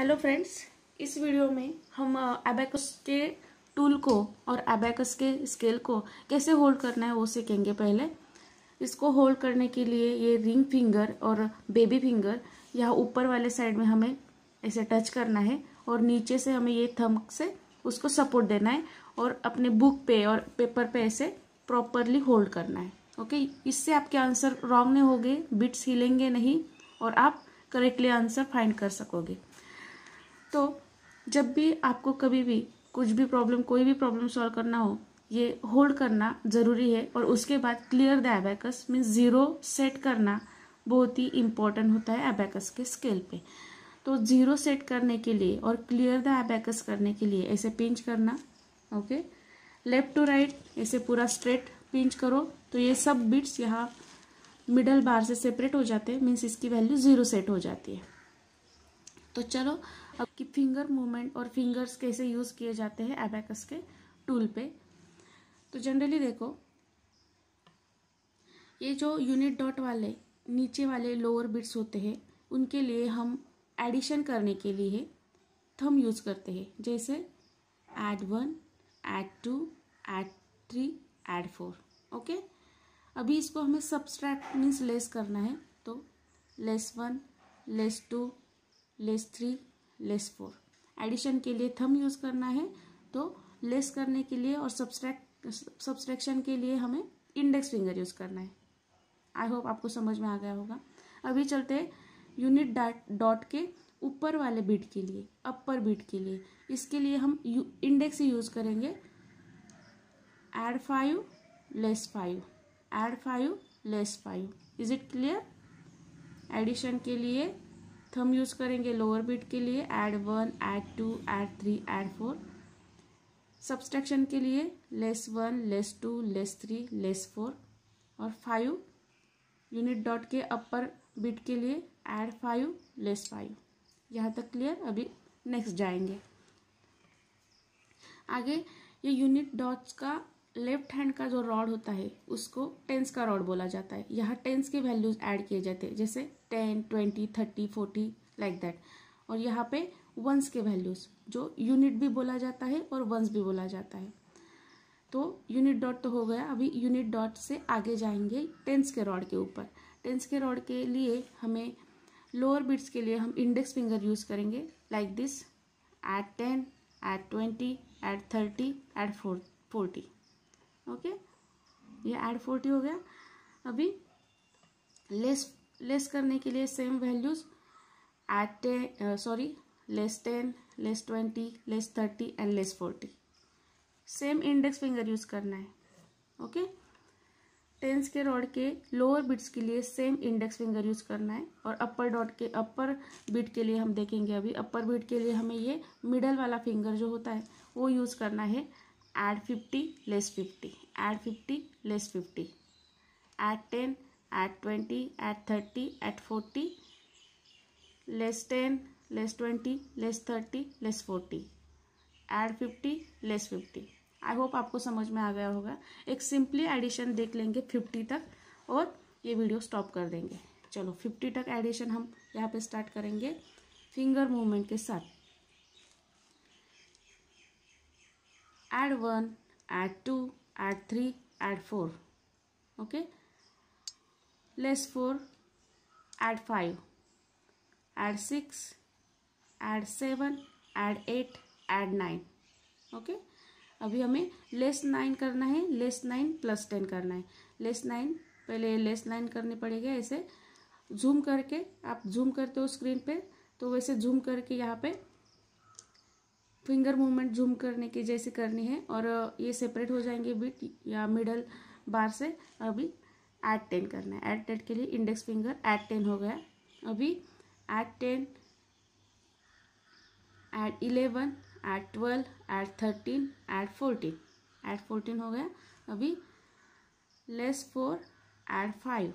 Hello friends इस video में हम एबैकस के टूल को और एबैकस के स्केल को कैसे होल्ड करना है वो सीखेंगे पहले इसको होल्ड करने के लिए ये रिंग फिंगर और बेबी फिंगर यहाँ ऊपर वाले साइड में हमें ऐसे टच करना है और नीचे से हमें ये थम से उसको सपोर्ट देना है और अपने बुक पे और पेपर पे ऐसे प्रॉपरली होल्ड करना है ओके इससे आपके आंसर रॉन्ग नहीं होंगे बिट्स हिलेंगे नहीं और आप करेक्टली आंसर फाइंड कर सकोगे तो जब भी आपको कभी भी कुछ भी प्रॉब्लम कोई भी प्रॉब्लम सॉल्व करना हो ये होल्ड करना ज़रूरी है और उसके बाद clear the abacus means zero set करना बहुत ही इम्पॉर्टेंट होता है एबैकस के स्केल पे तो ज़ीरो सेट करने के लिए और क्लियर द एबैकस करने के लिए ऐसे पिंच करना ओके लेफ्ट टू राइट ऐसे पूरा स्ट्रेट पिंच करो तो ये सब बिट्स यहाँ मिडल बार से सेपरेट हो जाते हैं मीन्स इसकी वैल्यू ज़ीरो सेट हो जाती है तो चलो आपकी फिंगर मूवमेंट और फिंगर्स कैसे यूज़ किए जाते हैं एबैकस के टूल पे तो जनरली देखो ये जो यूनिट डॉट वाले नीचे वाले लोअर बिट्स होते हैं उनके लिए हम एडिशन करने के लिए थम यूज़ करते हैं जैसे add one add two add three add four okay अभी इसको हमें सब्सट्रैक्ट मीन्स लेस करना है तो less one less two less three less four addition के लिए थम यूज़ करना है तो लेस करने के लिए और सब्सट्रैक्ट सब्सट्रैक्शन के लिए हमें इंडेक्स फिंगर यूज़ करना है आई होप आपको समझ में आ गया होगा अभी चलते यूनिट डॉट के ऊपर वाले बीट के लिए अपर बीट के लिए इसके लिए हम इंडेक्स ही यूज़ करेंगे add five less five add five less five is it clear addition के लिए थम यूज करेंगे लोअर बीट के लिए add one add two add three add four subtraction के लिए less one less two less three less four और five unit dot के upper beat के लिए एड फाइव लेस फाइव यहाँ तक क्लियर अभी नेक्स्ट जाएंगे आगे ये यूनिट डॉट्स का लेफ्ट हैंड का जो रॉड होता है उसको टेंस का रॉड बोला जाता है यहाँ टेंस के वैल्यूज ऐड किए जाते हैं जैसे ten twenty thirty forty like that और यहाँ पे वंस के वैल्यूज जो यूनिट भी बोला जाता है और वंस भी बोला जाता है तो यूनिट डॉट तो हो गया अभी यूनिट डॉट से आगे जाएंगे टेंस के रॉड के ऊपर टेंस के रॉड के लिए हमें लोअर बिट्स के लिए हम इंडेक्स फिंगर यूज़ करेंगे like this at ten at twenty at thirty at four forty okay ये ऐड फोर्टी हो गया अभी लेस लेस करने के लिए same values add ten sorry less ten less twenty less thirty and less forty same index finger use करना है okay tens के रॉड के लोअर बिट्स के लिए सेम इंडेक्स फिंगर यूज करना है और अपर डॉट के अपर बिट के लिए हम देखेंगे अभी अपर बिट के लिए हमें ये मिडल वाला फिंगर जो होता है वो यूज़ करना है add 50 less 50 add 50 less 50 add 10 add 20 add 30 add 40 less 10 less 20 less 30 less 40 add 50 less 50 I hope आपको समझ में आ गया होगा एक सिंपली एडिशन देख लेंगे 50 तक और ये वीडियो स्टॉप कर देंगे चलो 50 तक एडिशन हम यहाँ पे स्टार्ट करेंगे फिंगर मूवमेंट के साथ add 1 add 2 add 3 add 4 okay less 4 add 5 add 6 add 7 add 8 add 9 okay okay? अभी हमें लेस नाइन करना है लेस नाइन प्लस टेन करना है लेस नाइन पहले लेस नाइन करने पड़ेगा ऐसे जूम करके आप जूम करते हो स्क्रीन पे तो वैसे जूम करके यहाँ पे फिंगर मूवमेंट जूम करने की जैसे करनी है और ये सेपरेट हो जाएंगे बिट या मिडल बार से अभी एट टेन करना है एट टेन के लिए इंडेक्स फिंगर एट टेन हो गया अभी add ten add eleven add twelve add thirteen add fourteen add fourteen हो गया अभी less four add five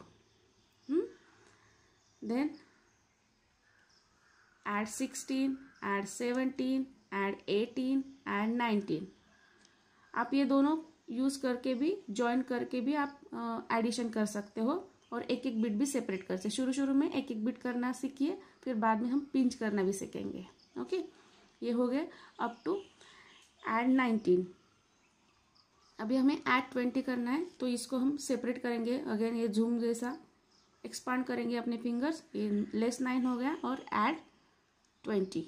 then add sixteen add seventeen and eighteen and nineteen आप ये दोनों यूज़ करके भी ज्वाइन करके भी आप एडिशन कर सकते हो और एक एक बिट भी सेपरेट कर सकते शुरू शुरू में एक एक बिट करना सीखिए फिर बाद में हम पिंच करना भी सीखेंगे ओके ये हो गए अप टू एड नाइनटीन अभी हमें एड ट्वेंटी करना है तो इसको हम सेपरेट करेंगे अगेन ये जूम जैसा एक्सपांड करेंगे अपने फिंगर्स ये लेस नाइन हो गया और add twenty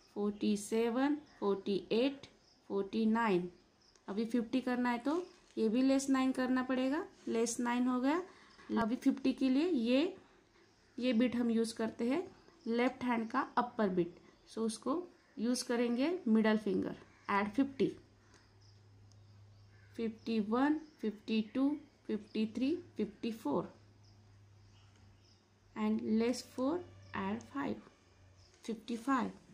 forty seven forty eight forty nine अभी फिफ्टी करना है तो ये भी लेस नाइन करना पड़ेगा लेस नाइन हो गया अभी फिफ्टी के लिए ये ये बिट हम यूज़ करते हैं लेफ्ट हैंड का अपर बिट सो उसको यूज़ करेंगे middle finger add fifty fifty one fifty two fifty three fifty four and less four add five fifty five